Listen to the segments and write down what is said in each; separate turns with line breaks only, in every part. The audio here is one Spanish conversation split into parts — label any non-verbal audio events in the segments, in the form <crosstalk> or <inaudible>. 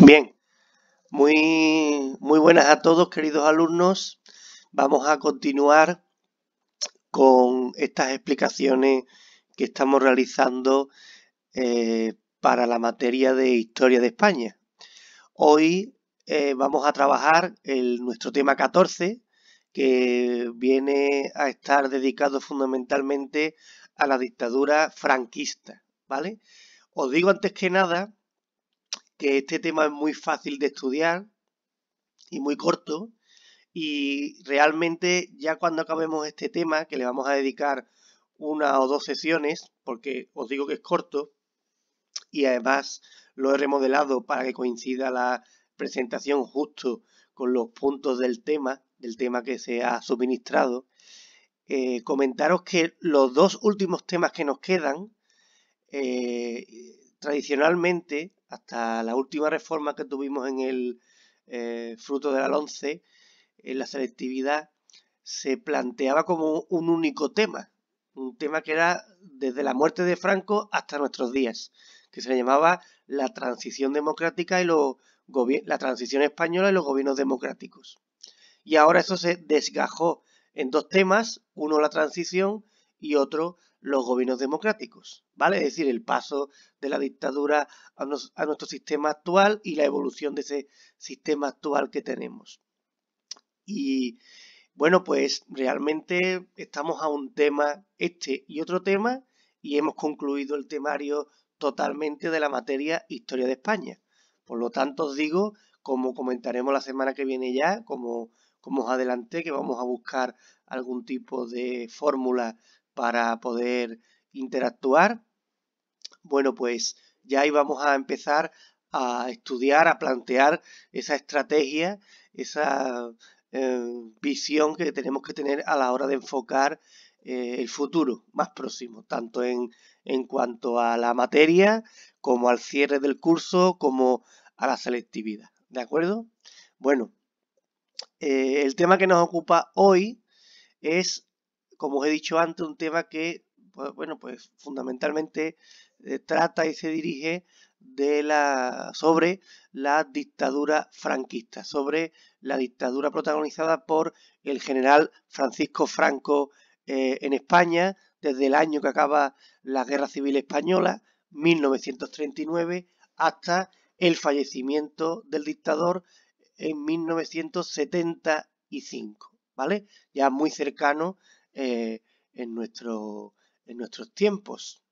Bien, muy, muy buenas a todos, queridos alumnos. Vamos a continuar con estas explicaciones que estamos realizando eh, para la materia de Historia de España. Hoy eh, vamos a trabajar en nuestro tema 14, que viene a estar dedicado fundamentalmente a la dictadura franquista, ¿vale? Os digo antes que nada que este tema es muy fácil de estudiar y muy corto. Y realmente ya cuando acabemos este tema, que le vamos a dedicar una o dos sesiones, porque os digo que es corto, y además lo he remodelado para que coincida la presentación justo con los puntos del tema, del tema que se ha suministrado, eh, comentaros que los dos últimos temas que nos quedan, eh, tradicionalmente hasta la última reforma que tuvimos en el eh, fruto de la en la selectividad se planteaba como un único tema, un tema que era desde la muerte de Franco hasta nuestros días, que se le llamaba la transición democrática y la transición española y los gobiernos democráticos. Y ahora eso se desgajó en dos temas, uno la transición y otro los gobiernos democráticos, ¿vale? Es decir, el paso de la dictadura a, nuestro sistema actual y la evolución de ese sistema actual que tenemos. Y bueno, pues realmente estamos a un tema, este y otro tema, y hemos concluido el temario totalmente de la materia Historia de España. Por lo tanto, os digo, como comentaremos la semana que viene ya, como, como os adelanté, que vamos a buscar algún tipo de fórmula para poder interactuar. Bueno, pues ya ahí vamos a empezar a estudiar, a plantear esa estrategia, esa eh, visión que tenemos que tener a la hora de enfocar eh, el futuro más próximo, tanto en, en cuanto a la materia, como al cierre del curso, como a la selectividad. ¿De acuerdo? Bueno, eh, el tema que nos ocupa hoy es como os he dicho antes, un tema que, pues, bueno, pues fundamentalmente eh, trata y se dirige de la, sobre la dictadura franquista, sobre la dictadura protagonizada por el general Francisco Franco eh, en España desde el año que acaba la Guerra Civil Española, 1939, hasta el fallecimiento del dictador en 1975, ¿vale? Ya muy cercano eh, en, en nuestros tiempos.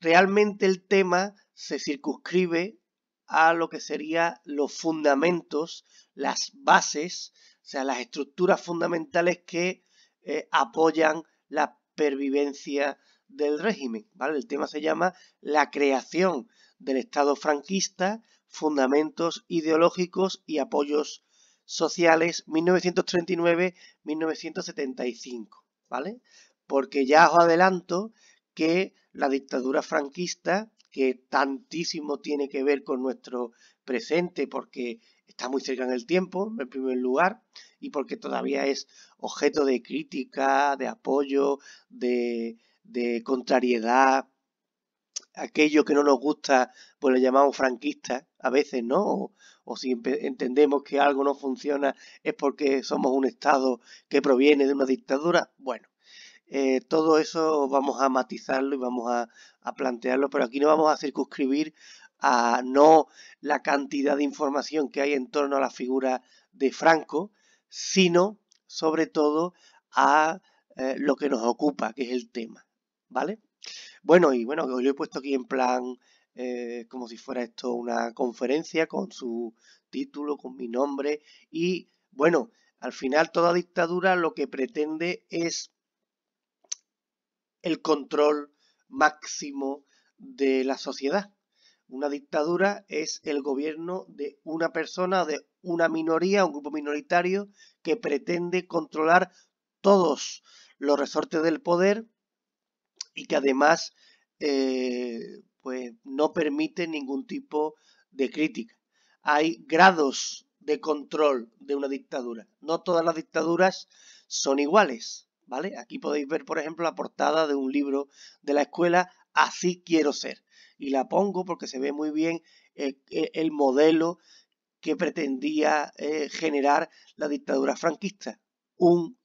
Realmente el tema se circunscribe a lo que serían los fundamentos, las bases, o sea, las estructuras fundamentales que eh, apoyan la pervivencia del régimen. El tema se llama la creación del Estado franquista, fundamentos ideológicos y apoyos sociales 1939-1975, ¿vale? Porque ya os adelanto que la dictadura franquista, que tantísimo tiene que ver con nuestro presente, porque está muy cerca en el tiempo, en primer lugar, y porque todavía es objeto de crítica, de apoyo, de, contrariedad. Aquello que no nos gusta, pues lo llamamos franquista, a veces, ¿no? o si entendemos que algo no funciona es porque somos un Estado que proviene de una dictadura, bueno. Eh, todo eso vamos a matizarlo y vamos a, plantearlo, pero aquí no vamos a circunscribir a no la cantidad de información que hay en torno a la figura de Franco, sino sobre todo a eh, lo que nos ocupa, que es el tema. ¿Vale? Bueno, y bueno, lo he puesto aquí en plan eh, como si fuera esto una conferencia con su título, con mi nombre y bueno, al final toda dictadura lo que pretende es el control máximo de la sociedad. Una dictadura es el gobierno de una persona, de una minoría, un grupo minoritario que pretende controlar todos los resortes del poder y que además eh, pues no permite ningún tipo de crítica. Hay grados de control de una dictadura. No todas las dictaduras son iguales, ¿vale? Aquí podéis ver, por ejemplo, la portada de un libro de la escuela Así quiero ser. Y la pongo porque se ve muy bien eh, eh, el, modelo que pretendía eh, generar la dictadura franquista. Un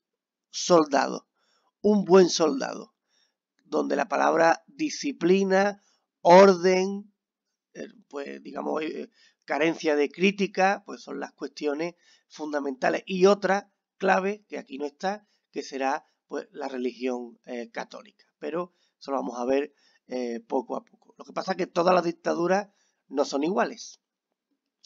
soldado, un buen soldado, donde la palabra disciplina, orden, eh, pues digamos, eh, carencia de crítica, pues son las cuestiones fundamentales. Y otra clave, que aquí no está, que será pues la religión eh, católica. Pero eso lo vamos a ver poco a poco. Lo que pasa es que todas las dictaduras no son iguales.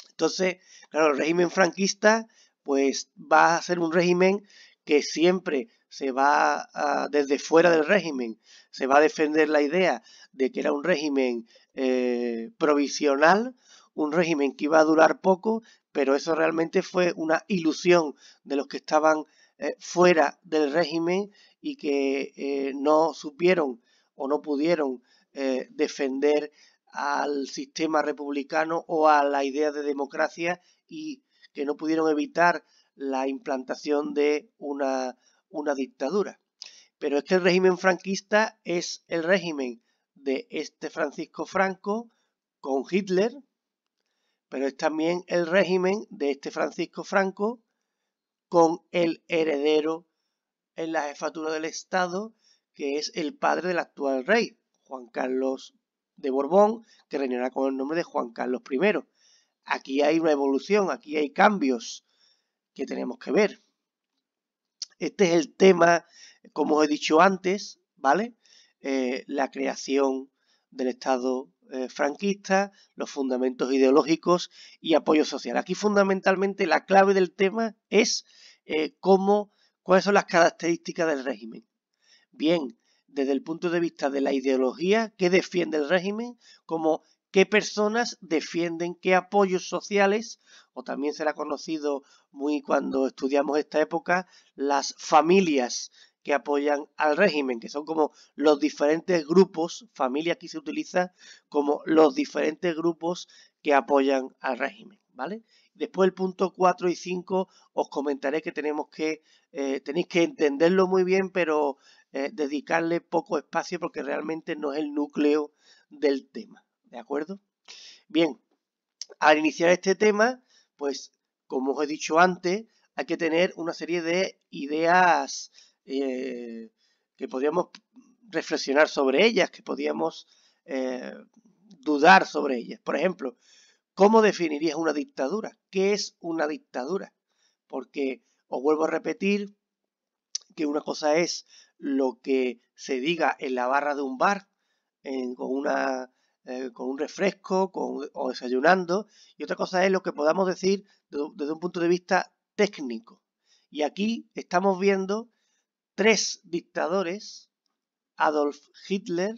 Entonces, claro, el régimen franquista pues va a ser un régimen que siempre se va desde fuera del régimen, se va a defender la idea de que era un régimen eh, provisional, un régimen que iba a durar poco, pero eso realmente fue una ilusión de los que estaban eh, fuera del régimen y que eh, no supieron o no pudieron defender al sistema republicano o a la idea de democracia y que no pudieron evitar la implantación de una, dictadura. Pero este régimen franquista es el régimen de este Francisco Franco con Hitler, pero es también el régimen de este Francisco Franco con el heredero en la jefatura del Estado, que es el padre del actual rey, Juan Carlos de Borbón, que reinará con el nombre de Juan Carlos I. Aquí hay una evolución, aquí hay cambios, que tenemos que ver. Este es el tema, como os he dicho antes, ¿vale? Eh, la creación del Estado eh, franquista, los fundamentos ideológicos y apoyo social. Aquí fundamentalmente la clave del tema es eh, cómo, cuáles son las características del régimen. Bien, desde el punto de vista de la ideología que defiende el régimen, como qué personas defienden qué apoyos sociales, o también será conocido muy cuando estudiamos esta época, las familias que apoyan al régimen, que son como los diferentes grupos, familia aquí se utiliza como los diferentes grupos que apoyan al régimen, ¿vale? Después el punto 4 y 5 os comentaré que tenemos que, eh, tenéis que entenderlo muy bien, pero eh, dedicarle poco espacio porque realmente no es el núcleo del tema, ¿De acuerdo? Bien, al iniciar este tema, pues como os he dicho antes, hay que tener una serie de ideas eh, que podríamos reflexionar sobre ellas, que podíamos eh, dudar sobre ellas. Por ejemplo, ¿cómo definirías una dictadura? ¿Qué es una dictadura? Porque os vuelvo a repetir que una cosa es lo que se diga en la barra de un bar en, con una eh, con un refresco o desayunando. Y otra cosa es lo que podamos decir desde, un punto de vista técnico. Y aquí estamos viendo tres dictadores, Adolf Hitler,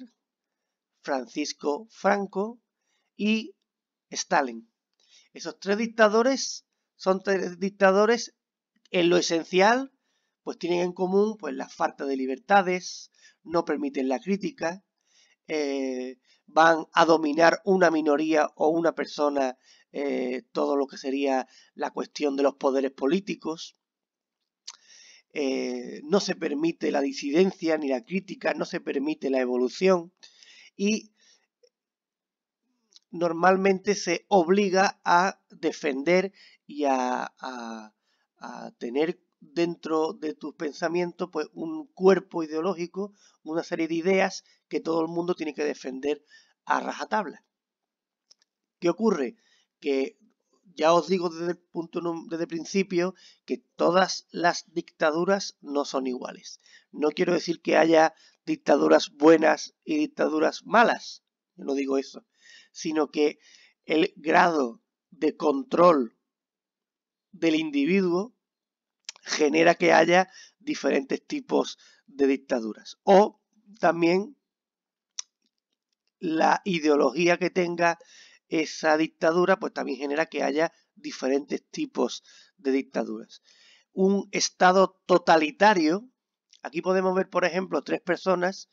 Francisco Franco y Stalin. Esos tres dictadores son tres dictadores en lo esencial, pues tienen en común pues, la falta de libertades, no permiten la crítica, eh, van a dominar una minoría o una persona eh, todo lo que sería la cuestión de los poderes políticos. Eh, no se permite la disidencia ni la crítica, no se permite la evolución y normalmente se obliga a defender y a, a, a tener dentro de tus pensamientos pues un cuerpo ideológico, una serie de ideas que todo el mundo tiene que defender a rajatabla. ¿Qué ocurre? Que ya os digo desde el punto desde el principio que todas las dictaduras no son iguales. No quiero decir que haya dictaduras buenas y dictaduras malas, no digo eso, sino que el grado de control del individuo genera que haya diferentes tipos de dictaduras. O también la ideología que tenga esa dictadura, pues también genera que haya diferentes tipos de dictaduras. Un estado totalitario, aquí podemos ver, por ejemplo, tres personas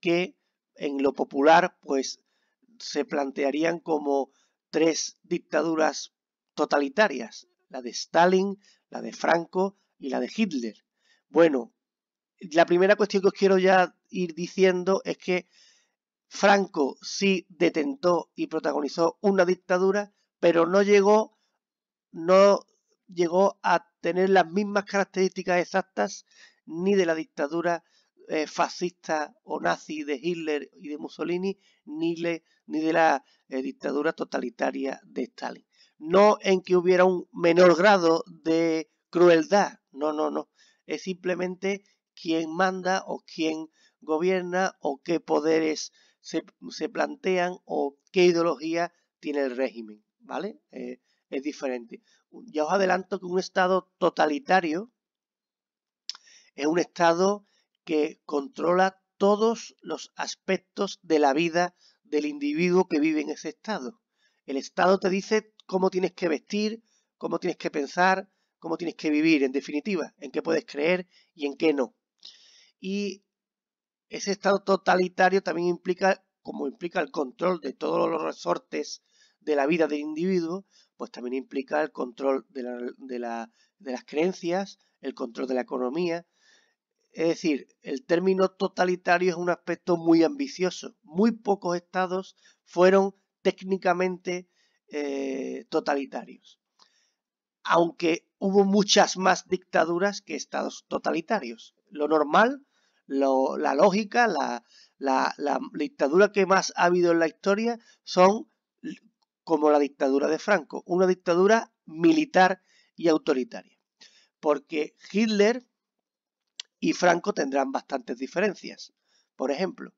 que en lo popular, pues se plantearían como tres dictaduras totalitarias, la de Stalin, la de Franco y la de Hitler. Bueno, la primera cuestión que os quiero ya ir diciendo es que Franco sí detentó y protagonizó una dictadura, pero no llegó, no llegó a tener las mismas características exactas ni de la dictadura eh, fascista o nazi de Hitler y de Mussolini, ni, le, ni de la eh, dictadura totalitaria de Stalin. No en que hubiera un menor grado de crueldad, no, no, no. Es simplemente quién manda o quién gobierna o qué poderes se, plantean o qué ideología tiene el régimen, ¿vale? Eh, es diferente. Ya os adelanto que un Estado totalitario es un Estado que controla todos los aspectos de la vida del individuo que vive en ese Estado. El Estado te dice cómo tienes que vestir, cómo tienes que pensar, cómo tienes que vivir, en definitiva, en qué puedes creer y en qué no. Y ese estado totalitario también implica, como implica el control de todos los resortes de la vida del individuo, pues también implica el control de, las creencias, el control de la economía. Es decir, el término totalitario es un aspecto muy ambicioso. Muy pocos estados fueron técnicamente eh, totalitarios aunque hubo muchas más dictaduras que estados totalitarios. Lo normal, la lógica, la, la, dictadura que más ha habido en la historia son como la dictadura de Franco, una dictadura militar y autoritaria. Porque Hitler y Franco tendrán bastantes diferencias. Por ejemplo,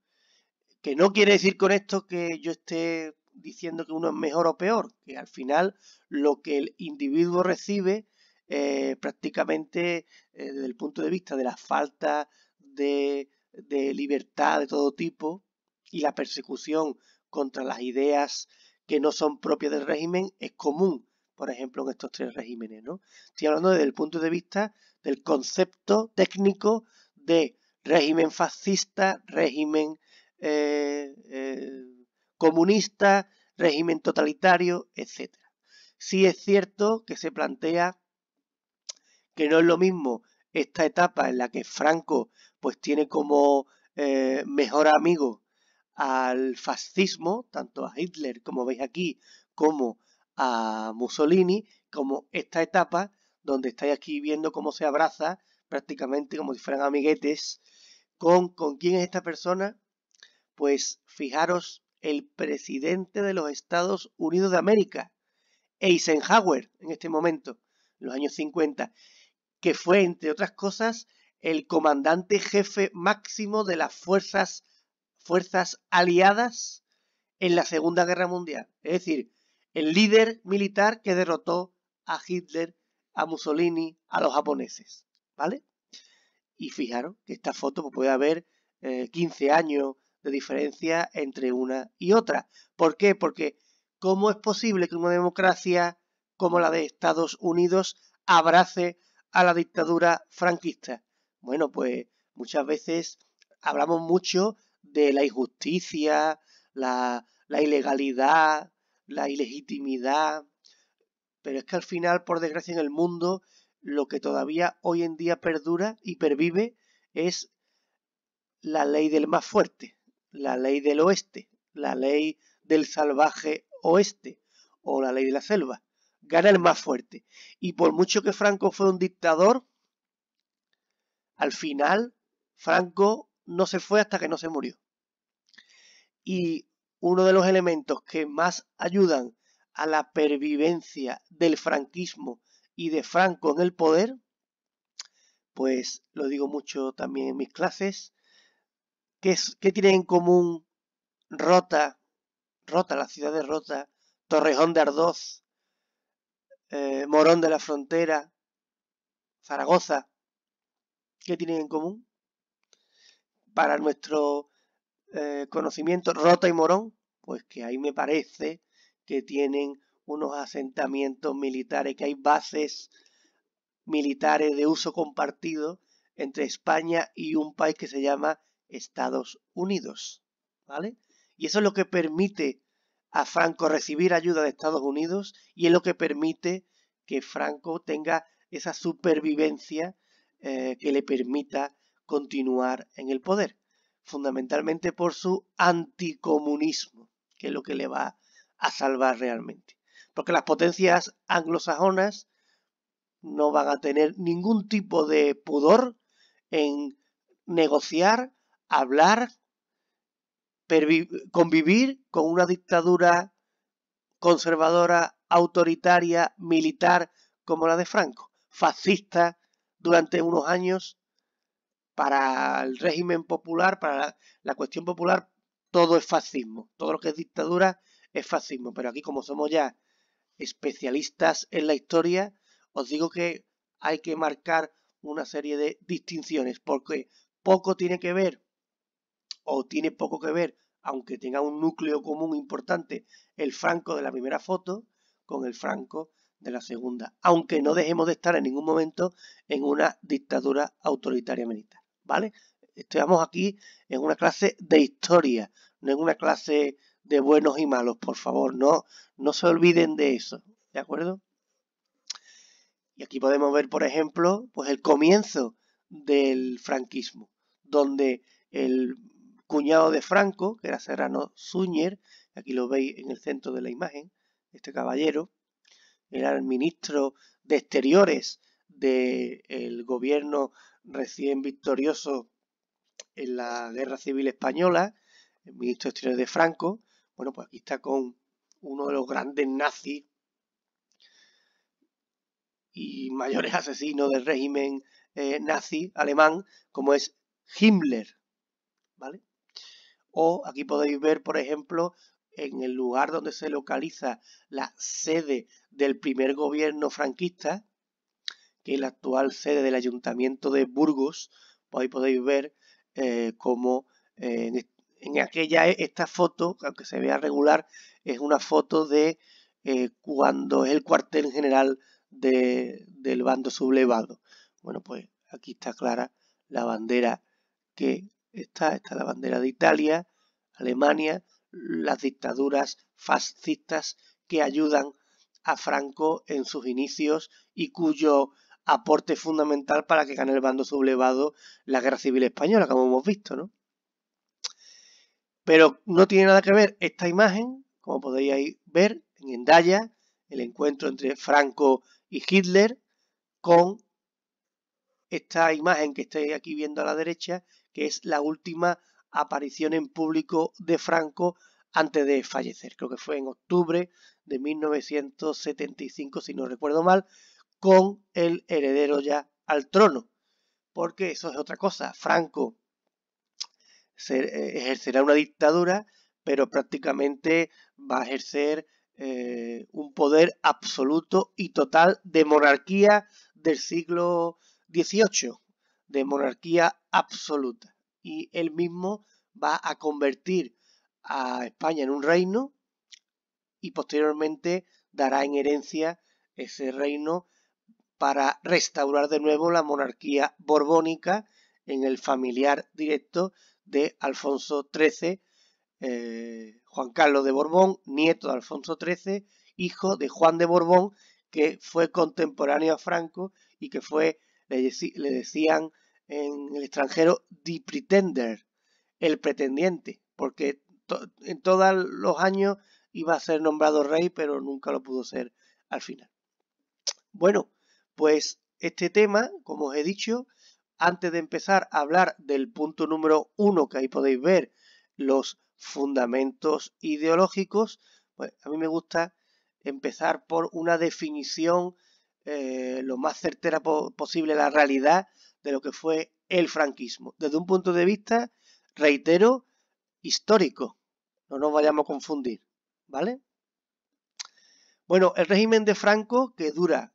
que no quiere decir con esto que yo esté diciendo que uno es mejor o peor, que al final lo que el individuo recibe eh, prácticamente eh, desde el punto de vista de la falta de, libertad de todo tipo y la persecución contra las ideas que no son propias del régimen es común, por ejemplo, en estos tres regímenes. ¿no? Estoy hablando desde el punto de vista del concepto técnico de régimen fascista, régimen eh, comunista, régimen totalitario, etc. Sí es cierto que se plantea que no es lo mismo esta etapa en la que Franco pues tiene como eh, mejor amigo al fascismo, tanto a Hitler como veis aquí, como a Mussolini, como esta etapa donde estáis aquí viendo cómo se abraza prácticamente como si fueran amiguetes con, con quién es esta persona, pues fijaros el presidente de los Estados Unidos de América, Eisenhower, en este momento, en los años 50, que fue, entre otras cosas, el comandante jefe máximo de las fuerzas, aliadas en la Segunda Guerra Mundial. Es decir, el líder militar que derrotó a Hitler, a Mussolini, a los japoneses. ¿Vale? Y fijaros que esta foto pues, puede haber 15 eh, años, de diferencia entre una y otra. ¿Por qué? Porque ¿cómo es posible que una democracia como la de Estados Unidos abrace a la dictadura franquista? Bueno, pues muchas veces hablamos mucho de la injusticia, la, la ilegalidad, la ilegitimidad, pero es que al final, por desgracia, en el mundo lo que todavía hoy en día perdura y pervive es la ley del más fuerte la ley del oeste, la ley del salvaje oeste o la ley de la selva. Gana el más fuerte. Y por mucho que Franco fue un dictador, al final Franco no se fue hasta que no se murió. Y uno de los elementos que más ayudan a la pervivencia del franquismo y de Franco en el poder, pues lo digo mucho también en mis clases, ¿Qué, tienen en común Rota, Rota, la ciudad de Rota, Torrejón de Ardoz, eh, Morón de la Frontera, Zaragoza? ¿Qué tienen en común? Para nuestro eh, conocimiento, Rota y Morón, pues que ahí me parece que tienen unos asentamientos militares, que hay bases militares de uso compartido entre España y un país que se llama Estados Unidos. ¿Vale? Y eso es lo que permite a Franco recibir ayuda de Estados Unidos y es lo que permite que Franco tenga esa supervivencia eh, que le permita continuar en el poder, fundamentalmente por su anticomunismo, que es lo que le va a salvar realmente. Porque las potencias anglosajonas no van a tener ningún tipo de pudor en negociar hablar, convivir con una dictadura conservadora, autoritaria, militar como la de Franco, fascista durante unos años para el régimen popular, para la, cuestión popular, todo es fascismo. Todo lo que es dictadura es fascismo. Pero aquí, como somos ya especialistas en la historia, os digo que hay que marcar una serie de distinciones, porque poco tiene que ver o tiene poco que ver, aunque tenga un núcleo común importante, el franco de la primera foto con el franco de la segunda, aunque no dejemos de estar en ningún momento en una dictadura autoritaria militar, ¿vale? Estamos aquí en una clase de historia, no en una clase de buenos y malos, por favor, no, no se olviden de eso, ¿de acuerdo? Y aquí podemos ver, por ejemplo, pues el comienzo del franquismo, donde el cuñado de Franco, que era Serrano Zúñer, aquí lo veis en el centro de la imagen, este caballero, era el ministro de Exteriores del gobierno recién victorioso en la Guerra Civil Española, el ministro de Exteriores de Franco, bueno, pues aquí está con uno de los grandes nazis y mayores asesinos del régimen eh, nazi alemán, como es Himmler, ¿vale? O aquí podéis ver, por ejemplo, en el lugar donde se localiza la sede del primer gobierno franquista, que es la actual sede del Ayuntamiento de Burgos, ahí podéis ver eh, cómo eh, en, aquella e, esta foto, aunque se vea regular, es una foto de eh, cuando es el cuartel general del bando sublevado. Bueno, pues aquí está clara la bandera que está, la bandera de Italia, Alemania, las dictaduras fascistas que ayudan a Franco en sus inicios y cuyo aporte fundamental para que gane el bando sublevado la guerra civil española, como hemos visto, ¿no? Pero no tiene nada que ver esta imagen, como podéis ver, en Endaya, el encuentro entre Franco y Hitler, con esta imagen que estáis aquí viendo a la derecha, que es la última aparición en público de Franco antes de fallecer. Creo que fue en octubre de 1975, si no recuerdo mal, con el heredero ya al trono. Porque eso es otra cosa. Franco se, eh, ejercerá una dictadura, pero prácticamente va a ejercer eh, un poder absoluto y total de monarquía del siglo XVIII de monarquía absoluta. Y él mismo va a convertir a España en un reino y posteriormente dará en herencia ese reino para restaurar de nuevo la monarquía borbónica en el familiar directo de Alfonso XIII, eh, Juan Carlos de Borbón, nieto de Alfonso XIII, hijo de Juan de Borbón, que fue contemporáneo a Franco y que fue le, decían en el extranjero The Pretender, el pretendiente, porque en todos los años iba a ser nombrado rey, pero nunca lo pudo ser al final. Bueno, pues este tema, como os he dicho, antes de empezar a hablar del punto número uno, que ahí podéis ver los fundamentos ideológicos, pues a mí me gusta empezar por una definición eh, lo más certera posible la realidad de lo que fue el franquismo, desde un punto de vista, reitero, histórico. No nos vayamos a confundir, ¿vale? Bueno, el régimen de Franco, que dura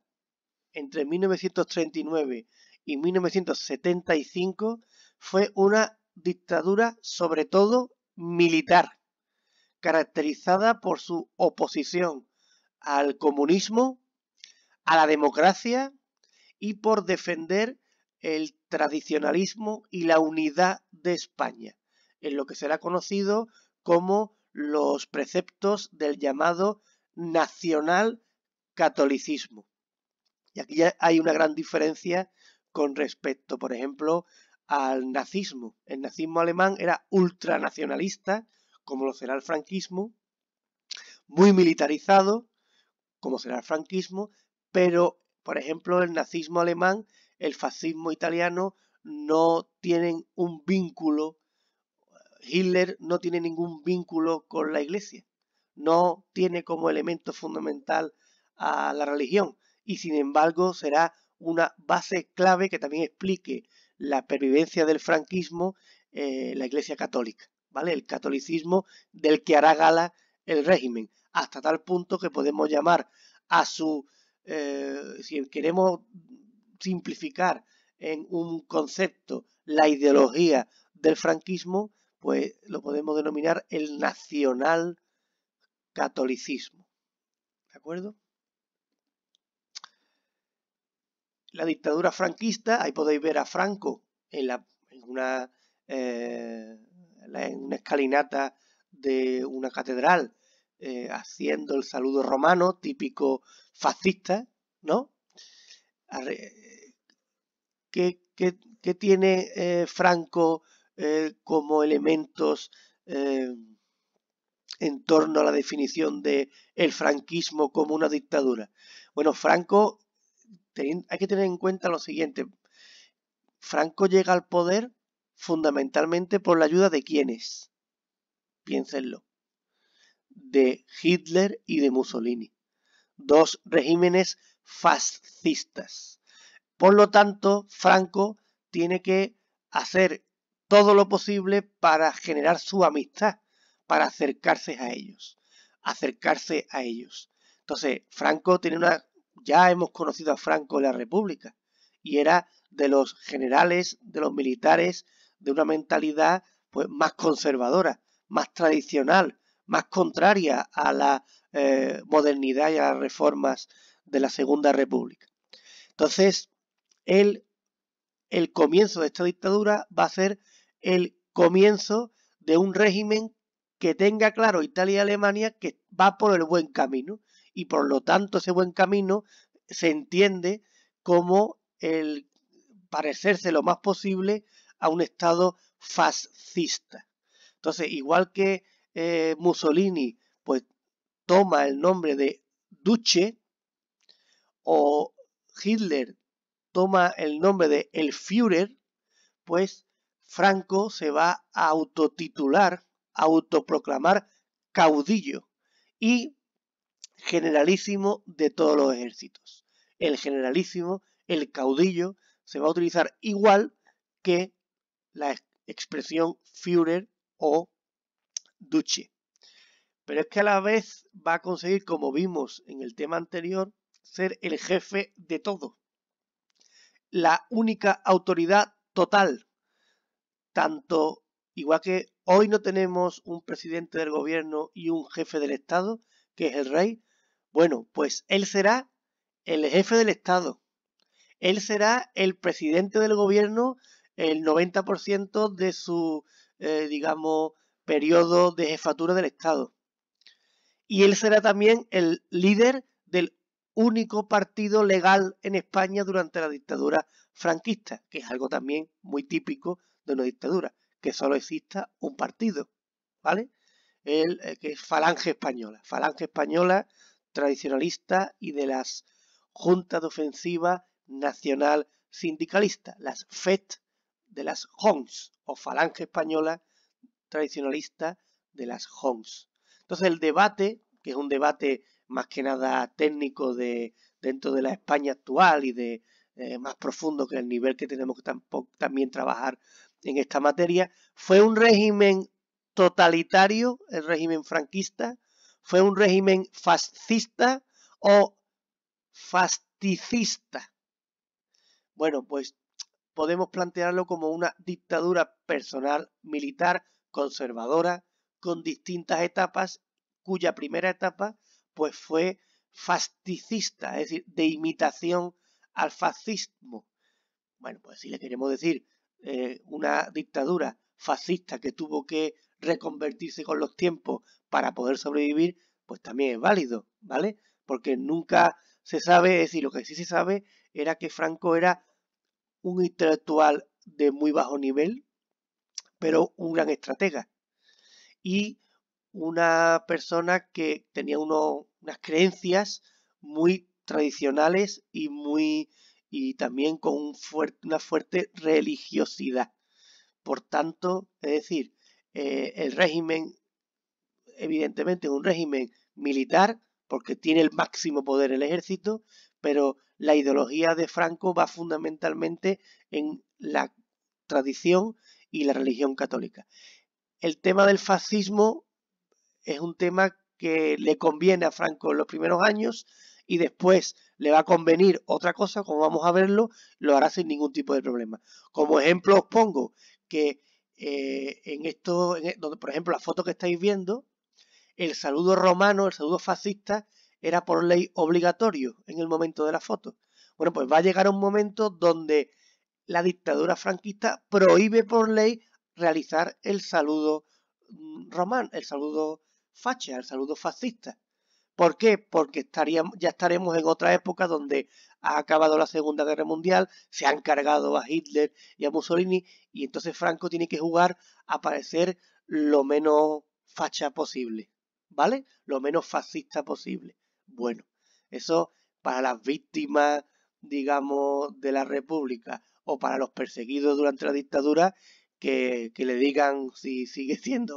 entre 1939 y 1975, fue una dictadura sobre todo militar, caracterizada por su oposición al comunismo a la democracia y por defender el tradicionalismo y la unidad de España, en lo que será conocido como los preceptos del llamado nacional catolicismo. Y aquí ya hay una gran diferencia con respecto, por ejemplo, al nazismo. El nazismo alemán era ultranacionalista, como lo será el franquismo, muy militarizado, como será el franquismo, pero, por ejemplo, el nazismo alemán, el fascismo italiano, no tienen un vínculo, Hitler no tiene ningún vínculo con la iglesia, no tiene como elemento fundamental a la religión y sin embargo será una base clave que también explique la pervivencia del franquismo, la iglesia católica, ¿vale? El catolicismo del que hará gala el régimen, hasta tal punto que podemos llamar a su eh, si queremos simplificar en un concepto la ideología del franquismo, pues lo podemos denominar el nacional catolicismo. ¿De acuerdo? La dictadura franquista, ahí podéis ver a Franco en, eh, una, escalinata de una catedral eh, haciendo el saludo romano típico ¿no? ¿Qué, tiene eh, Franco eh, como elementos eh, en torno a la definición de el franquismo como una dictadura? Bueno, Franco, hay que tener en cuenta lo siguiente. Franco llega al poder fundamentalmente por la ayuda de quienes, piénsenlo, de Hitler y de Mussolini dos regímenes fascistas. Por lo tanto, Franco tiene que hacer todo lo posible para generar su amistad, para acercarse a ellos, acercarse a ellos. Entonces, Franco tiene una ya hemos conocido a Franco en la República y era de los generales, de los militares de una mentalidad pues más conservadora, más tradicional, más contraria a la eh, modernidad y a las reformas de la Segunda República. Entonces, el, el comienzo de esta dictadura va a ser el comienzo de un régimen que tenga claro Italia y Alemania que va por el buen camino y por lo tanto ese buen camino se entiende como el parecerse lo más posible a un Estado fascista. Entonces, igual que eh, Mussolini toma el nombre de Duce o Hitler toma el nombre de El Führer, pues Franco se va a autotitular, autoproclamar caudillo y generalísimo de todos los ejércitos. El generalísimo, el caudillo, se va a utilizar igual que la expresión Führer o Duce pero es que a la vez va a conseguir, como vimos en el tema anterior, ser el jefe de todo. La única autoridad total. Tanto, igual que hoy no tenemos un presidente del gobierno y un jefe del Estado, que es el rey, bueno, pues él será el jefe del Estado. Él será el presidente del gobierno el 90% de su, eh, digamos, periodo de jefatura del Estado y él será también el líder del único partido legal en España durante la dictadura franquista, que es algo también muy típico de una dictadura, que solo exista un partido, ¿vale? El, eh, que es Falange Española, Falange Española tradicionalista y de las Juntas de Ofensiva Nacional Sindicalista, las FET de las JONS, o Falange Española tradicionalista de las JONS. Entonces el debate, que es un debate más que nada técnico de dentro de la España actual y de eh, más profundo que el nivel que tenemos que también trabajar en esta materia, fue un régimen totalitario, el régimen franquista, fue un régimen fascista o fasticista. Bueno, pues podemos plantearlo como una dictadura personal militar conservadora con distintas etapas, cuya primera etapa pues fue fascista, es decir, de imitación al fascismo. Bueno, pues si le queremos decir eh, una dictadura fascista que tuvo que reconvertirse con los tiempos para poder sobrevivir, pues también es válido, ¿vale? Porque nunca se sabe, es decir, lo que sí se sabe era que Franco era un intelectual de muy bajo nivel, pero un gran estratega y una persona que tenía unas creencias muy tradicionales y muy y también con una fuerte religiosidad. Por tanto, es decir, eh, el régimen evidentemente es un régimen militar porque tiene el máximo poder el ejército, pero la ideología de Franco va fundamentalmente en la tradición y la religión católica el tema del fascismo es un tema que le conviene a Franco en los primeros años y después le va a convenir otra cosa, como vamos a verlo, lo hará sin ningún tipo de problema. Como ejemplo os pongo que eh, en esto, e, donde, por ejemplo la foto que estáis viendo, el saludo romano, el saludo fascista, era por ley obligatorio en el momento de la foto. Bueno, pues va a llegar un momento donde la dictadura franquista prohíbe por ley realizar el saludo mm, román, el saludo facha, el saludo fascista. ¿Por qué? Porque estaríamos, ya estaremos en otra época donde ha acabado la Segunda Guerra Mundial, se han cargado a Hitler y a Mussolini, y entonces Franco tiene que jugar a parecer lo menos facha posible, ¿vale? Lo menos fascista posible. Bueno, eso para las víctimas, digamos, de la República o para los perseguidos durante la dictadura que, le digan si sigue <laughs> siendo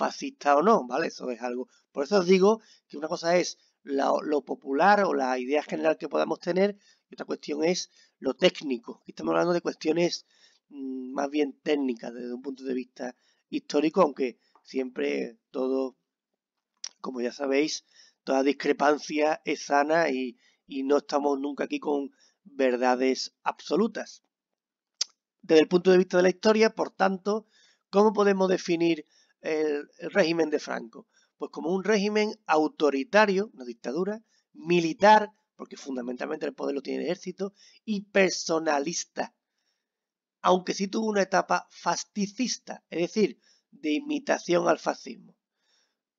fascista o no, ¿vale? Eso es algo. Por eso os digo que una cosa es lo popular o la idea general que podamos tener y otra cuestión es lo técnico. estamos hablando de cuestiones mm, más bien técnicas desde un punto de vista histórico, aunque siempre todo, como ya sabéis, toda discrepancia es sana y no estamos nunca aquí con verdades absolutas desde el punto de vista de la historia, por tanto, ¿cómo podemos definir el, régimen de Franco? Pues como un régimen autoritario, una dictadura, militar, porque fundamentalmente el poder lo tiene el ejército, y personalista. Aunque sí tuvo una etapa fascista, es decir, de imitación al fascismo.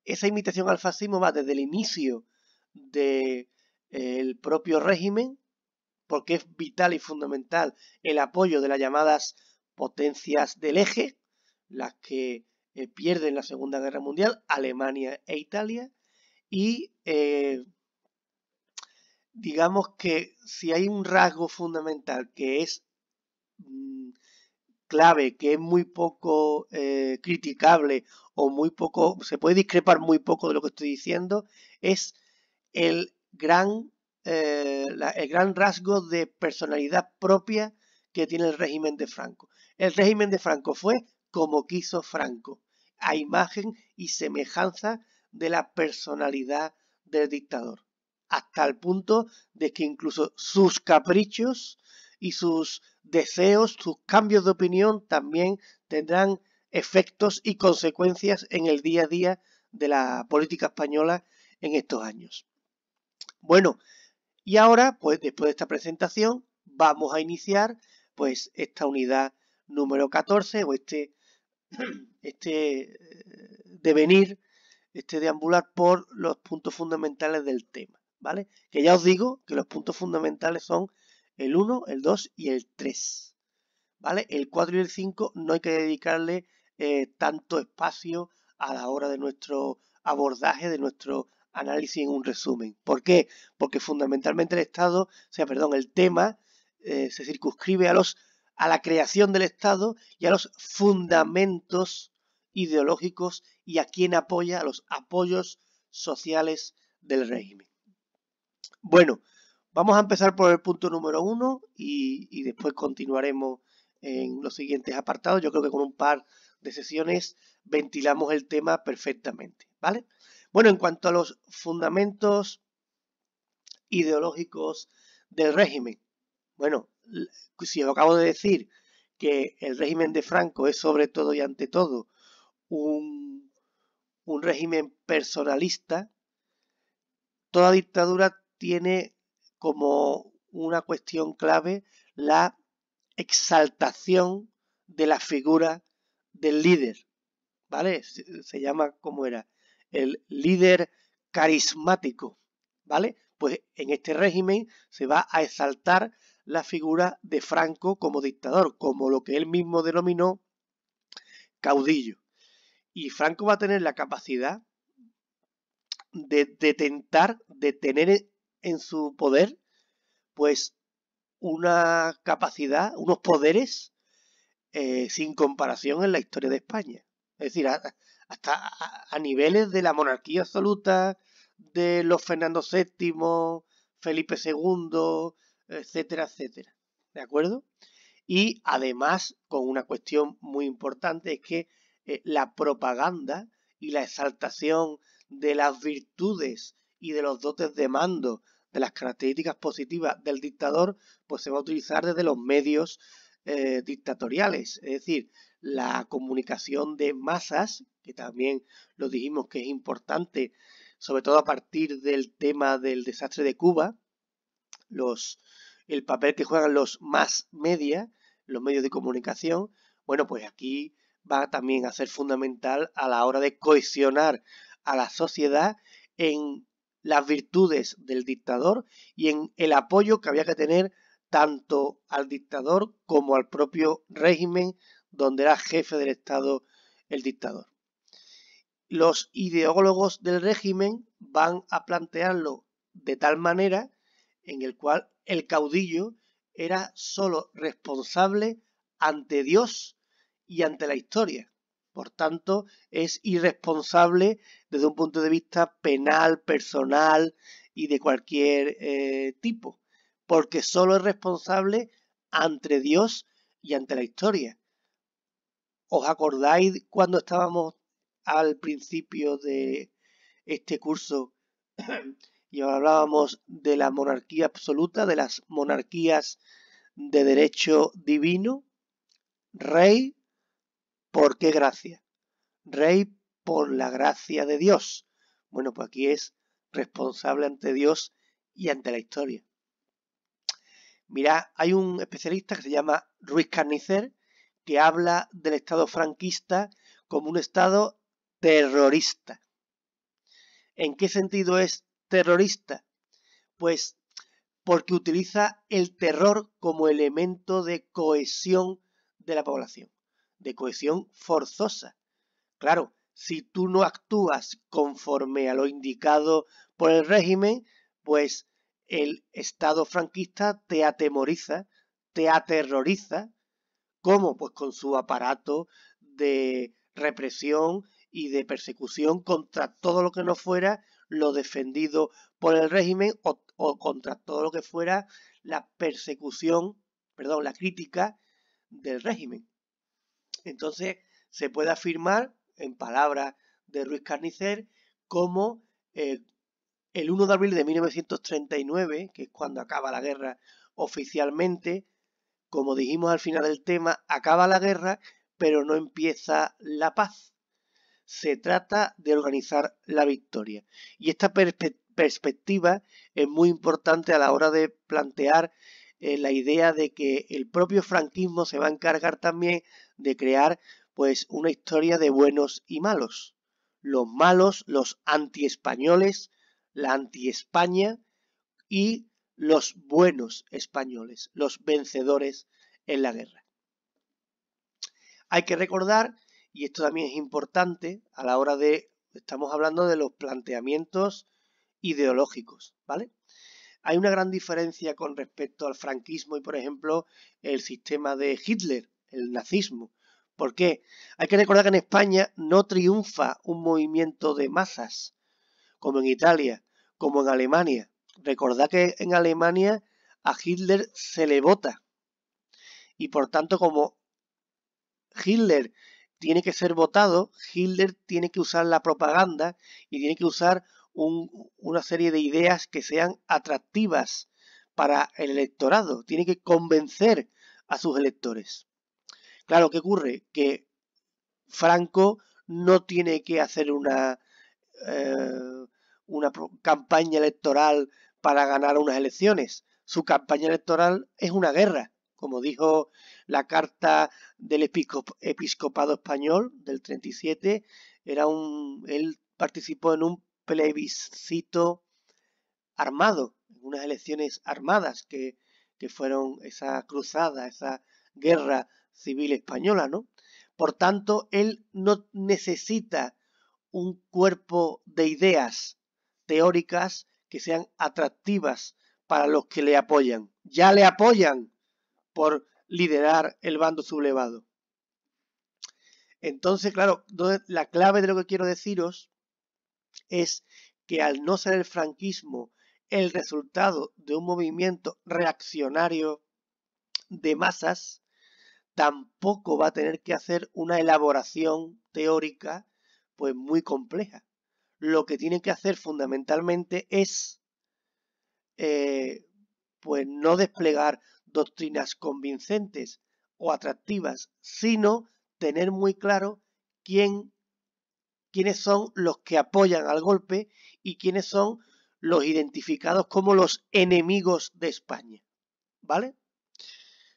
Esa imitación al fascismo va desde el inicio del de, eh, propio régimen, porque es vital y fundamental el apoyo de las llamadas potencias del eje, las que eh, pierden la Segunda Guerra Mundial, Alemania e Italia, y eh, digamos que si hay un rasgo fundamental que es mm, clave, que es muy poco eh, criticable o muy poco, se puede discrepar muy poco de lo que estoy diciendo, es el gran eh, el gran rasgo de personalidad propia que tiene el régimen de Franco. El régimen de Franco fue como quiso Franco, a imagen y semejanza de la personalidad del dictador, hasta el punto de que incluso sus caprichos y sus deseos, sus cambios de opinión también tendrán efectos y consecuencias en el día a día de la política española en estos años. Bueno, y ahora, pues después de esta presentación, vamos a iniciar pues esta unidad número 14 o este, <clears throat> este eh, devenir, este deambular por los puntos fundamentales del tema, ¿vale? Que ya os digo que los puntos fundamentales son el 1, el 2 y el 3, ¿vale? El 4 y el 5 no hay que dedicarle eh, tanto espacio a la hora de nuestro abordaje, de nuestro análisis en un resumen. ¿Por qué? Porque fundamentalmente el Estado, o sea, perdón, el tema eh, se circunscribe a, los, a la creación del Estado y a los fundamentos ideológicos y a quien apoya, a los apoyos sociales del régimen. Bueno, vamos a empezar por el punto número uno y, y después continuaremos en los siguientes apartados. Yo creo que con un par de sesiones ventilamos el tema perfectamente, ¿vale? Bueno, en cuanto a los fundamentos ideológicos del régimen, bueno, si os acabo de decir que el régimen de Franco es sobre todo y ante todo un, régimen personalista, toda dictadura tiene como una cuestión clave la exaltación de la figura del líder, ¿vale? se llama como era el líder carismático, ¿vale? Pues en este régimen se va a exaltar la figura de Franco como dictador, como lo que él mismo denominó caudillo. Y Franco va a tener la capacidad de, tentar, de tener en su poder, pues, una capacidad, unos poderes eh, sin comparación en la historia de España. Es decir, hasta a, niveles de la monarquía absoluta, de los Fernando VII, Felipe II, etcétera, etcétera. ¿De acuerdo? Y además, con una cuestión muy importante, es que eh, la propaganda y la exaltación de las virtudes y de los dotes de mando, de las características positivas del dictador, pues se va a utilizar desde los medios eh, dictatoriales, es decir, la comunicación de masas que también lo dijimos que es importante, sobre todo a partir del tema del desastre de Cuba, los, el papel que juegan los más media, los medios de comunicación, bueno, pues aquí va también a ser fundamental a la hora de cohesionar a la sociedad en las virtudes del dictador y en el apoyo que había que tener tanto al dictador como al propio régimen donde era jefe del Estado el dictador los ideólogos del régimen van a plantearlo de tal manera en el cual el caudillo era solo responsable ante Dios y ante la historia. Por tanto, es irresponsable desde un punto de vista penal, personal y de cualquier eh, tipo, porque solo es responsable ante Dios y ante la historia. ¿Os acordáis cuando estábamos al principio de este curso <clears throat> y hablábamos de la monarquía absoluta, de las monarquías de derecho divino, rey, ¿por qué gracia? Rey por la gracia de Dios. Bueno, pues aquí es responsable ante Dios y ante la historia. Mirá, hay un especialista que se llama Ruiz Carnicer que habla del Estado franquista como un Estado terrorista. ¿En qué sentido es terrorista? Pues porque utiliza el terror como elemento de cohesión de la población, de cohesión forzosa. Claro, si tú no actúas conforme a lo indicado por el régimen, pues el Estado franquista te atemoriza, te aterroriza. ¿Cómo? Pues con su aparato de represión y de persecución contra todo lo que no fuera lo defendido por el régimen o, contra todo lo que fuera la persecución, perdón, la crítica del régimen. Entonces, se puede afirmar, en palabras de Ruiz Carnicer, como eh, el 1 de abril de 1939, que es cuando acaba la guerra oficialmente, como dijimos al final del tema, acaba la guerra, pero no empieza la paz se trata de organizar la victoria. Y esta perspectiva es muy importante a la hora de plantear eh, la idea de que el propio franquismo se va a encargar también de crear pues una historia de buenos y malos. Los malos, los anti españoles la anti-España y los buenos españoles, los vencedores en la guerra. Hay que recordar y esto también es importante a la hora de, estamos hablando de los planteamientos ideológicos, ¿vale? Hay una gran diferencia con respecto al franquismo y, por ejemplo, el sistema de Hitler, el nazismo. ¿Por qué? Hay que recordar que en España no triunfa un movimiento de masas, como en Italia, como en Alemania. Recordad que en Alemania a Hitler se le vota. Y por tanto, como Hitler tiene que ser votado, Hitler tiene que usar la propaganda y tiene que usar una serie de ideas que sean atractivas para el electorado, tiene que convencer a sus electores. Claro, ¿qué ocurre? Que Franco no tiene que hacer una, eh, una campaña electoral para ganar unas elecciones. Su campaña electoral es una guerra, como dijo la carta del episcopado español del 37. Era un, él participó en un plebiscito armado, en unas elecciones armadas que, que fueron esa cruzada, esa guerra civil española, ¿no? Por tanto, él no necesita un cuerpo de ideas teóricas que sean atractivas para los que le apoyan. Ya le apoyan por liderar el bando sublevado. Entonces, claro, la clave de lo que quiero deciros es que al no ser el franquismo el resultado de un movimiento reaccionario de masas, tampoco va a tener que hacer una elaboración teórica pues muy compleja. Lo que tiene que hacer fundamentalmente es eh, pues no desplegar doctrinas convincentes o atractivas, sino tener muy claro quién, quiénes son los que apoyan al golpe y quiénes son los identificados como los enemigos de España. ¿Vale?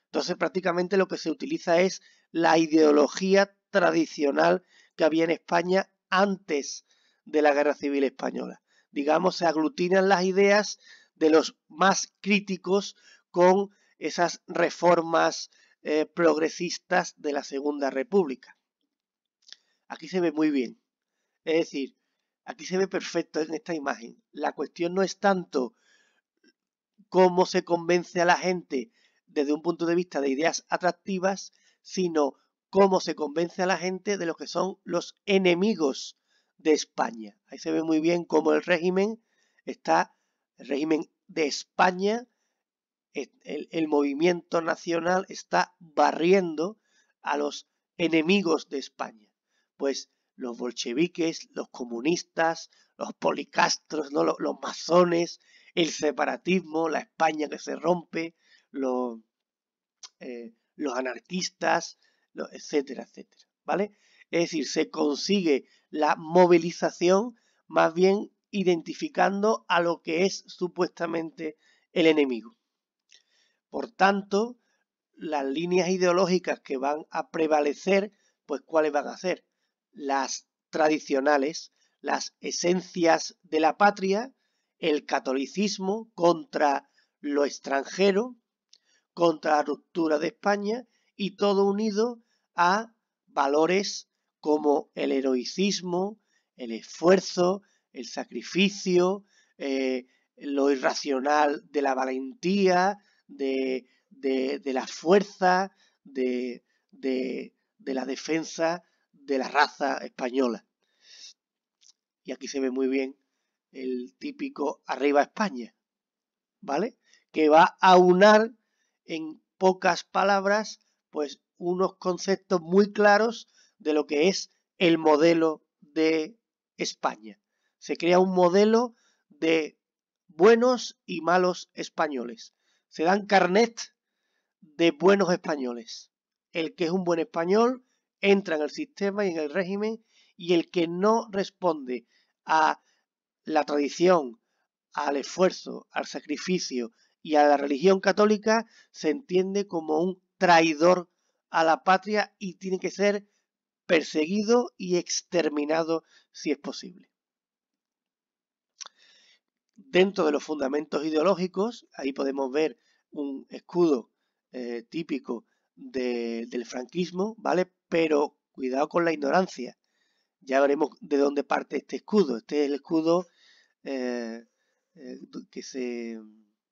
Entonces prácticamente lo que se utiliza es la ideología tradicional que había en España antes de la Guerra Civil Española. Digamos, se aglutinan las ideas de los más críticos con esas reformas eh, progresistas de la Segunda República. Aquí se ve muy bien. Es decir, aquí se ve perfecto en esta imagen. La cuestión no es tanto cómo se convence a la gente desde un punto de vista de ideas atractivas, sino cómo se convence a la gente de lo que son los enemigos de España. Ahí se ve muy bien cómo el régimen está, el régimen de España el, movimiento nacional está barriendo a los enemigos de España. Pues los bolcheviques, los comunistas, los policastros, los, masones, el separatismo, la España que se rompe, los, eh, los anarquistas, los, etcétera, etcétera. ¿Vale? Es decir, se consigue la movilización más bien identificando a lo que es supuestamente el enemigo. Por tanto, las líneas ideológicas que van a prevalecer, pues cuáles van a ser? Las tradicionales, las esencias de la patria, el catolicismo contra lo extranjero, contra la ruptura de España y todo unido a valores como el heroicismo, el esfuerzo, el sacrificio, eh, lo irracional de la valentía, de, la fuerza, de, de la defensa de la raza española. Y aquí se ve muy bien el típico arriba España, ¿vale? Que va a unar en pocas palabras, pues unos conceptos muy claros de lo que es el modelo de España. Se crea un modelo de buenos y malos españoles se dan carnet de buenos españoles. El que es un buen español entra en el sistema y en el régimen y el que no responde a la tradición, al esfuerzo, al sacrificio y a la religión católica se entiende como un traidor a la patria y tiene que ser perseguido y exterminado si es posible. Dentro de los fundamentos ideológicos, ahí podemos ver un escudo eh, típico del franquismo, ¿vale? Pero cuidado con la ignorancia. Ya veremos de dónde parte este escudo. Este es el escudo eh, eh, que se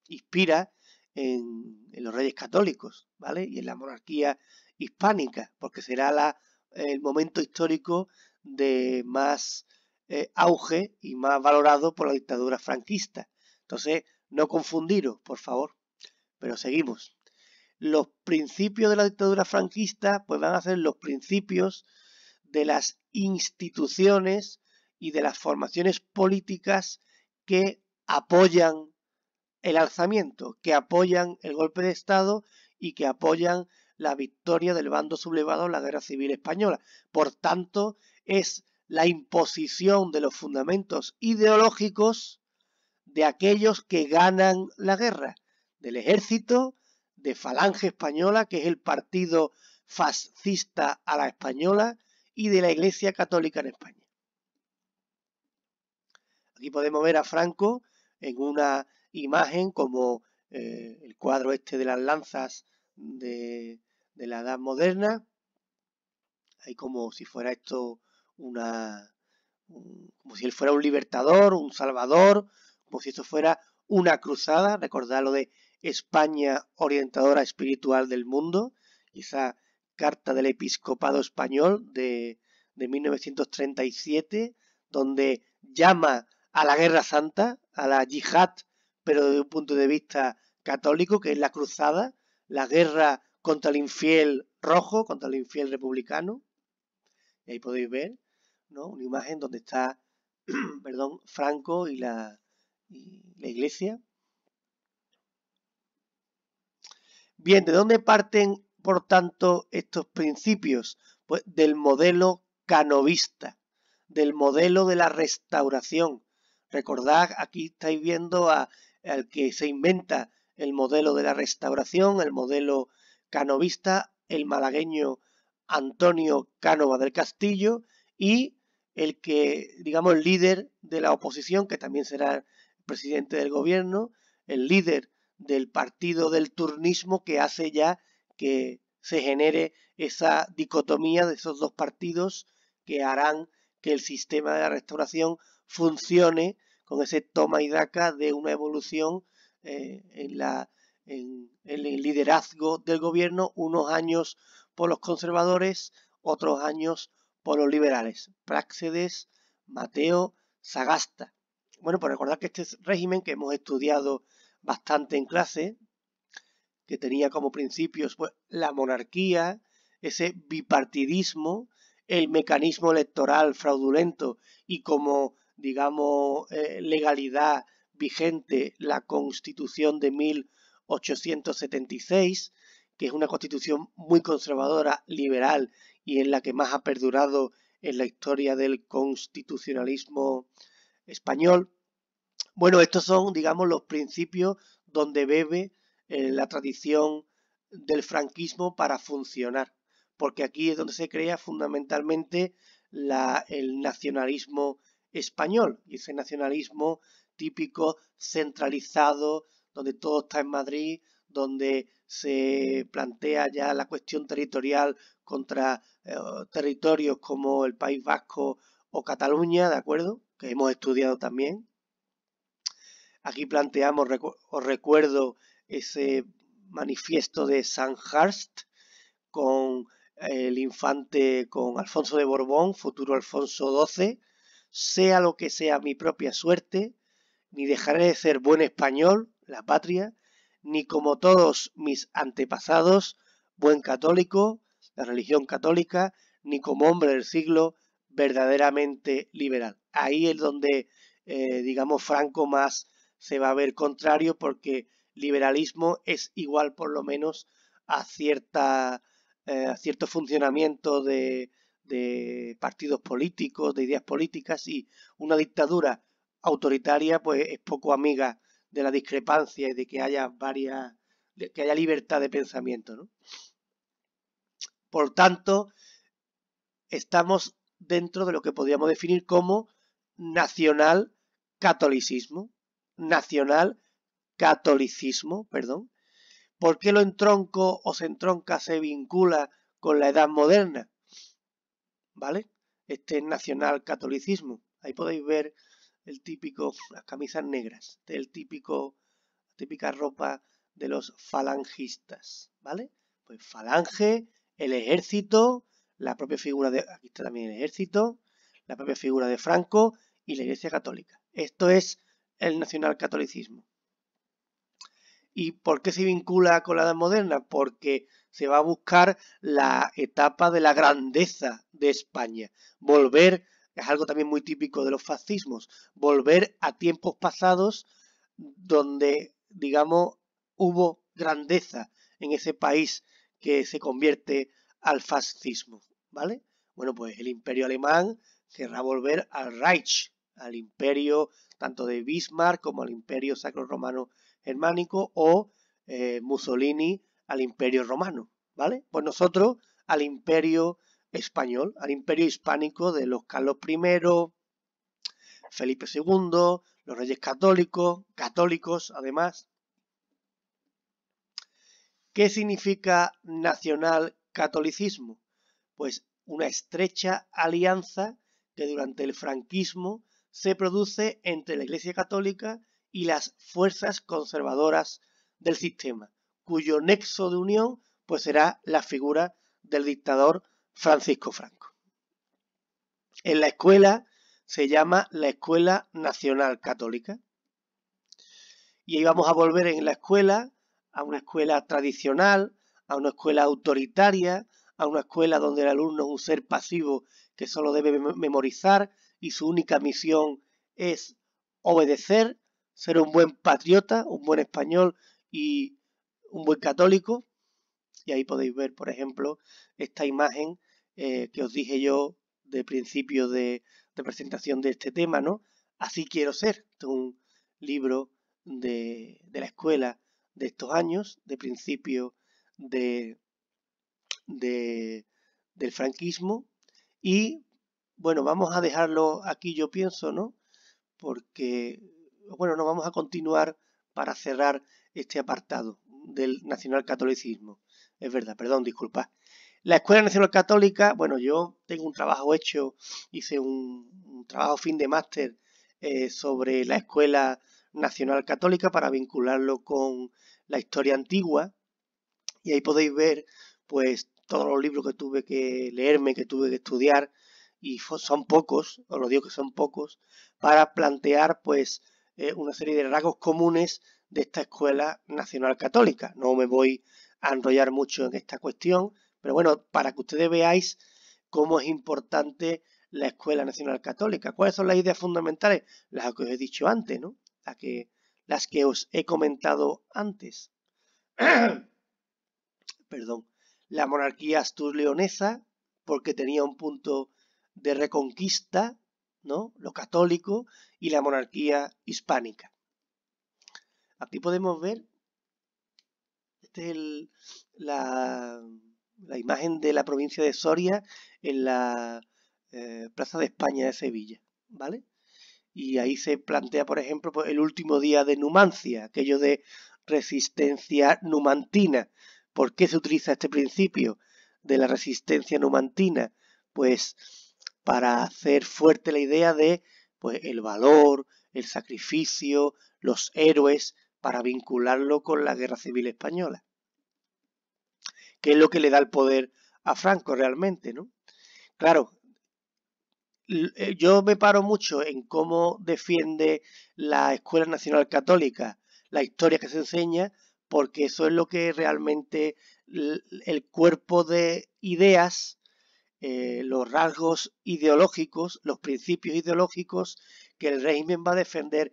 inspira en, los reyes católicos, ¿vale? Y en la monarquía hispánica, porque será el momento histórico de más eh, auge y más valorado por la dictadura franquista. Entonces, no confundiros, por favor. Pero seguimos. Los principios de la dictadura franquista pues van a ser los principios de las instituciones y de las formaciones políticas que apoyan el alzamiento, que apoyan el golpe de Estado y que apoyan la victoria del bando sublevado en la Guerra Civil Española. Por tanto, es la imposición de los fundamentos ideológicos de aquellos que ganan la guerra, del ejército, de Falange Española, que es el partido fascista a la española, y de la Iglesia Católica en España. Aquí podemos ver a Franco en una imagen como eh, el cuadro este de las lanzas de, la Edad Moderna, Hay como si fuera esto una, como si él fuera un libertador, un salvador, como si esto fuera una cruzada, recordad lo de España orientadora espiritual del mundo, esa carta del episcopado español de, de 1937, donde llama a la guerra santa, a la yihad, pero desde un punto de vista católico, que es la cruzada, la guerra contra el infiel rojo, contra el infiel republicano. ahí podéis ver una imagen donde está, <clears throat> perdón, Franco y la, iglesia. Bien, ¿de dónde parten, por tanto, estos principios? Pues del modelo canovista, del modelo de la restauración. Recordad, aquí estáis viendo a, al que se inventa el modelo de la restauración, el modelo canovista, el malagueño Antonio Cánova del Castillo y el que, digamos, el líder de la oposición, que también será presidente del gobierno, el líder del partido del turnismo que hace ya que se genere esa dicotomía de esos dos partidos que harán que el sistema de la restauración funcione con ese toma y daca de una evolución eh, en, la, en el liderazgo del gobierno, unos años por los conservadores, otros años por los liberales, Práxedes, Mateo, Sagasta. Bueno, pues recordad que este régimen que hemos estudiado bastante en clase, que tenía como principios pues, la monarquía, ese bipartidismo, el mecanismo electoral fraudulento y como, digamos, eh, legalidad vigente la constitución de 1876, que es una constitución muy conservadora, liberal y en la que más ha perdurado en la historia del constitucionalismo español. Bueno, estos son, digamos, los principios donde bebe eh, la tradición del franquismo para funcionar, porque aquí es donde se crea fundamentalmente la, el nacionalismo español, y ese nacionalismo típico, centralizado, donde todo está en Madrid, donde se plantea ya la cuestión territorial contra eh, territorios como el País Vasco o Cataluña, ¿de acuerdo? Que hemos estudiado también. Aquí planteamos, os recuerdo, ese manifiesto de Sanhurst con el infante, con Alfonso de Borbón, futuro Alfonso XII, sea lo que sea mi propia suerte, ni dejaré de ser buen español, la patria, ni como todos mis antepasados, buen católico, la religión católica, ni como hombre del siglo verdaderamente liberal. Ahí es donde, eh, digamos, Franco más se va a ver contrario porque liberalismo es igual por lo menos a, cierta, eh, a cierto funcionamiento de, de partidos políticos, de ideas políticas y una dictadura autoritaria pues es poco amiga de la discrepancia y de que haya varias, de que haya libertad de pensamiento. Por tanto, estamos dentro de lo que podríamos definir como nacional catolicismo, nacional catolicismo, perdón. ¿Por qué lo entronco o se entronca, se vincula con la edad moderna? ¿Vale? Este nacional catolicismo. Ahí podéis ver el típico, las camisas negras, el típico, la típica ropa de los falangistas, ¿vale? Pues falange, el ejército, la propia figura de, aquí está también el ejército, la propia figura de Franco y la Iglesia Católica. Esto es el nacionalcatolicismo. ¿Y por qué se vincula con la Edad Moderna? Porque se va a buscar la etapa de la grandeza de España, volver es algo también muy típico de los fascismos, volver a tiempos pasados donde, digamos, hubo grandeza en ese país que se convierte al fascismo, ¿vale? Bueno, pues el imperio alemán querrá volver al Reich, al imperio tanto de Bismarck como al imperio sacro romano germánico o eh, Mussolini al imperio romano, ¿vale? Pues nosotros al imperio español, al imperio hispánico de los Carlos I, Felipe II, los reyes católicos, católicos además. ¿Qué significa nacional catolicismo? Pues una estrecha alianza que durante el franquismo se produce entre la Iglesia Católica y las fuerzas conservadoras del sistema, cuyo nexo de unión pues será la figura del dictador Francisco Franco. En la escuela se llama la Escuela Nacional Católica. Y ahí vamos a volver en la escuela a una escuela tradicional, a una escuela autoritaria, a una escuela donde el alumno es un ser pasivo que solo debe memorizar y su única misión es obedecer, ser un buen patriota, un buen español y un buen católico. Y ahí podéis ver, por ejemplo, esta imagen eh, que os dije yo de principio de, presentación de este tema, ¿no? Así quiero ser, este es un libro de, la escuela de estos años, de principio del franquismo. Y bueno, vamos a dejarlo aquí, yo pienso, ¿no? Porque, bueno, no vamos a continuar para cerrar este apartado del nacionalcatolicismo. Es verdad, perdón, disculpad. La Escuela Nacional Católica, bueno, yo tengo un trabajo hecho, hice un, trabajo fin de máster eh, sobre la Escuela Nacional Católica para vincularlo con la historia antigua y ahí podéis ver pues todos los libros que tuve que leerme, que tuve que estudiar y son pocos, os lo digo que son pocos, para plantear pues eh, una serie de rasgos comunes de esta Escuela Nacional Católica. No me voy a enrollar mucho en esta cuestión, pero bueno, para que ustedes veáis cómo es importante la Escuela Nacional Católica. ¿Cuáles son las ideas fundamentales? Las que os he dicho antes, ¿no? Las que, os he comentado antes. <clears throat> Perdón. La monarquía astur-leonesa, porque tenía un punto de reconquista, ¿no? Lo católico y la monarquía hispánica. Aquí podemos ver, este es el, la, la imagen de la provincia de Soria en la eh, Plaza de España de Sevilla, ¿vale? Y ahí se plantea, por ejemplo, pues, el último día de Numancia, aquello de resistencia numantina. ¿Por qué se utiliza este principio de la resistencia numantina? Pues para hacer fuerte la idea de pues, el valor, el sacrificio, los héroes, para vincularlo con la Guerra Civil Española que es lo que le da el poder a Franco realmente, ¿no? Claro, eh, yo me paro mucho en cómo defiende la Escuela Nacional Católica la historia que se enseña, porque eso es lo que realmente el cuerpo de ideas, eh, los rasgos ideológicos, los principios ideológicos que el régimen va a defender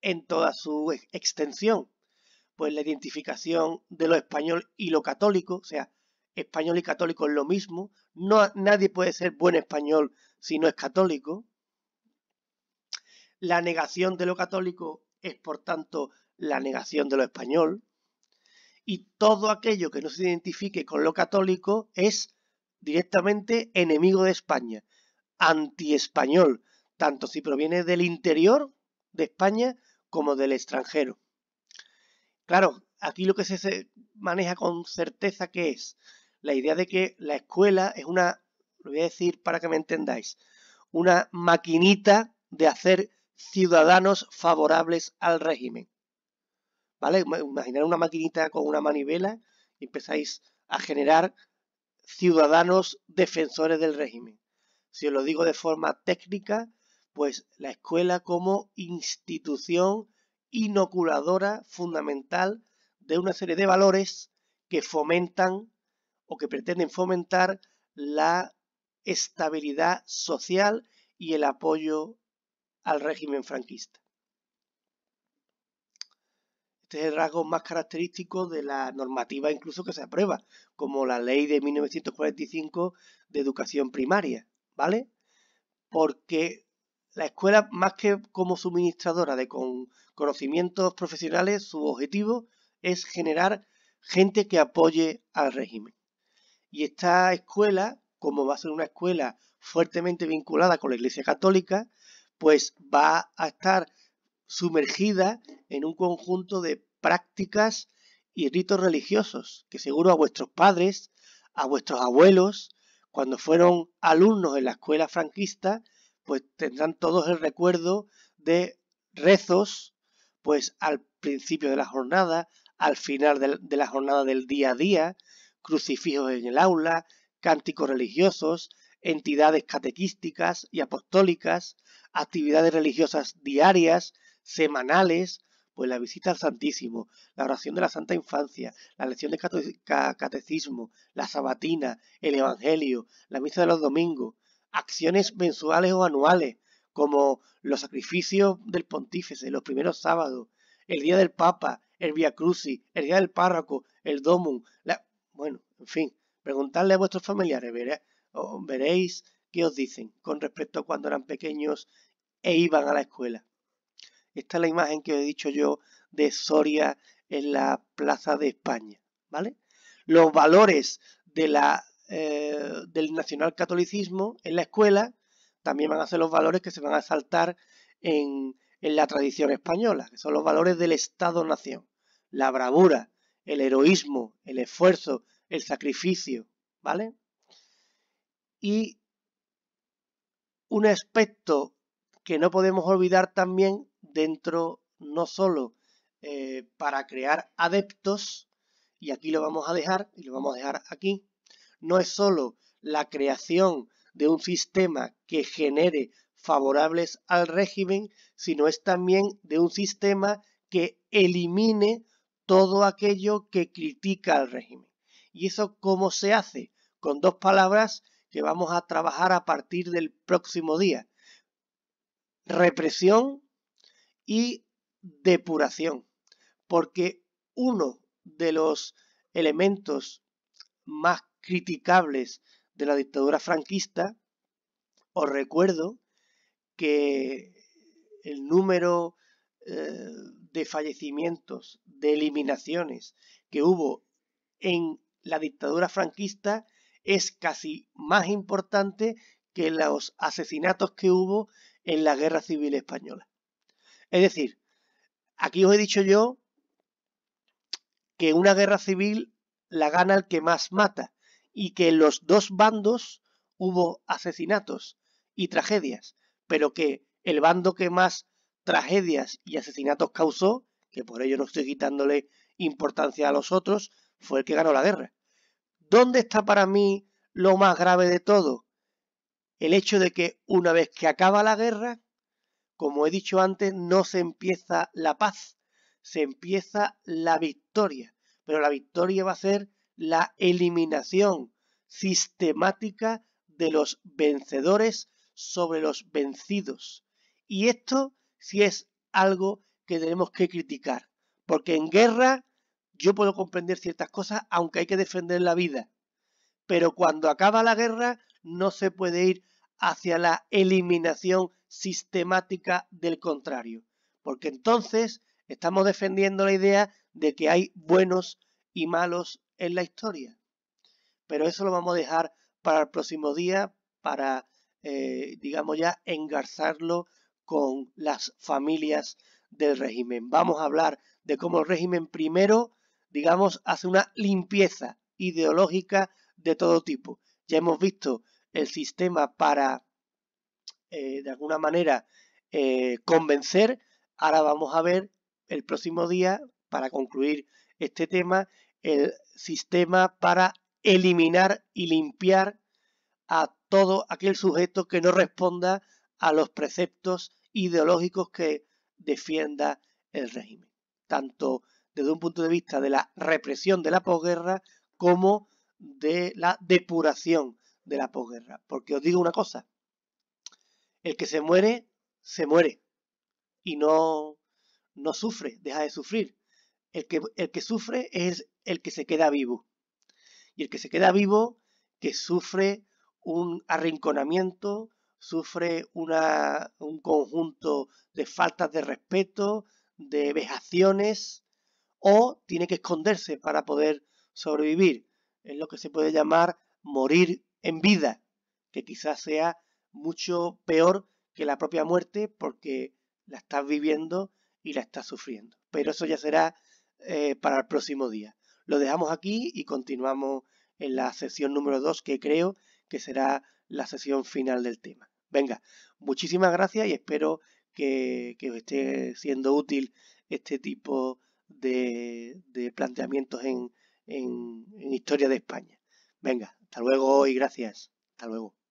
en toda su extensión pues la identificación de lo español y lo católico, o sea, español y católico es lo mismo, no, nadie puede ser buen español si no es católico. La negación de lo católico es, por tanto, la negación de lo español. Y todo aquello que no se identifique con lo católico es directamente enemigo de España, anti español, tanto si proviene del interior de España como del extranjero. Claro, aquí lo que se maneja con certeza que es la idea de que la escuela es una, lo voy a decir para que me entendáis, una maquinita de hacer ciudadanos favorables al régimen. ¿Vale? Imaginar una maquinita con una manivela y empezáis a generar ciudadanos defensores del régimen. Si os lo digo de forma técnica, pues la escuela como institución inoculadora fundamental de una serie de valores que fomentan o que pretenden fomentar la estabilidad social y el apoyo al régimen franquista. Este es el rasgo más característico de la normativa incluso que se aprueba, como la ley de 1945 de educación primaria, ¿vale? Porque la escuela, más que como suministradora de conocimientos profesionales, su objetivo es generar gente que apoye al régimen. Y esta escuela, como va a ser una escuela fuertemente vinculada con la Iglesia Católica, pues va a estar sumergida en un conjunto de prácticas y ritos religiosos que seguro a vuestros padres, a vuestros abuelos, cuando fueron alumnos en la escuela franquista, pues tendrán todos el recuerdo de rezos, pues al principio de la jornada, al final de la jornada del día a día, crucifijos en el aula, cánticos religiosos, entidades catequísticas y apostólicas, actividades religiosas diarias, semanales, pues la visita al Santísimo, la oración de la Santa Infancia, la lección de catecismo, la sabatina, el Evangelio, la misa de los domingos, acciones mensuales o anuales, como los sacrificios del pontífice, los primeros sábados, el día del Papa, el Via Crucis, el día del párroco, el Domum. La... Bueno, en fin, preguntarle a vuestros familiares, veréis qué os dicen con respecto a cuando eran pequeños e iban a la escuela. Esta es la imagen que os he dicho yo de Soria en la Plaza de España, ¿vale? Los valores de la eh, del nacionalcatolicismo en la escuela, también van a ser los valores que se van a saltar en, la tradición española, que son los valores del Estado-nación, la bravura, el heroísmo, el esfuerzo, el sacrificio, ¿vale? Y un aspecto que no podemos olvidar también dentro, no solo eh, para crear adeptos, y aquí lo vamos a dejar, y lo vamos a dejar aquí, no es sólo la creación de un sistema que genere favorables al régimen, sino es también de un sistema que elimine todo aquello que critica al régimen. ¿Y eso cómo se hace? Con dos palabras que vamos a trabajar a partir del próximo día. Represión y depuración. Porque uno de los elementos más criticables de la dictadura franquista, os recuerdo que el número eh, de fallecimientos, de eliminaciones que hubo en la dictadura franquista es casi más importante que los asesinatos que hubo en la guerra civil española. Es decir, aquí os he dicho yo que una guerra civil la gana el que más mata, y que en los dos bandos hubo asesinatos y tragedias, pero que el bando que más tragedias y asesinatos causó, que por ello no estoy quitándole importancia a los otros, fue el que ganó la guerra. ¿Dónde está para mí lo más grave de todo? El hecho de que una vez que acaba la guerra, como he dicho antes, no se empieza la paz, se empieza la victoria, pero la victoria va a ser la eliminación sistemática de los vencedores sobre los vencidos. Y esto sí es algo que tenemos que criticar, porque en guerra yo puedo comprender ciertas cosas, aunque hay que defender la vida. Pero cuando acaba la guerra no se puede ir hacia la eliminación sistemática del contrario, porque entonces estamos defendiendo la idea de que hay buenos y malos en la historia. Pero eso lo vamos a dejar para el próximo día, para, eh, digamos ya, engarzarlo con las familias del régimen. Vamos a hablar de cómo el régimen primero, digamos, hace una limpieza ideológica de todo tipo. Ya hemos visto el sistema para, eh, de alguna manera, eh, convencer. Ahora vamos a ver el próximo día, para concluir este tema, el sistema para eliminar y limpiar a todo aquel sujeto que no responda a los preceptos ideológicos que defienda el régimen, tanto desde un punto de vista de la represión de la posguerra como de la depuración de la posguerra. Porque os digo una cosa, el que se muere, se muere y no, no sufre, deja de sufrir. El que, sufre es el que se queda vivo. Y el que se queda vivo, que sufre un arrinconamiento, sufre una, un conjunto de faltas de respeto, de vejaciones, o tiene que esconderse para poder sobrevivir. Es lo que se puede llamar morir en vida, que quizás sea mucho peor que la propia muerte porque la estás viviendo y la estás sufriendo. Pero eso ya será eh, para el próximo día. Lo dejamos aquí y continuamos en la sesión número 2 que creo que será la sesión final del tema. Venga, muchísimas gracias y espero que, os esté siendo útil este tipo de, planteamientos en, en historia de España. Venga, hasta luego y gracias. Hasta luego.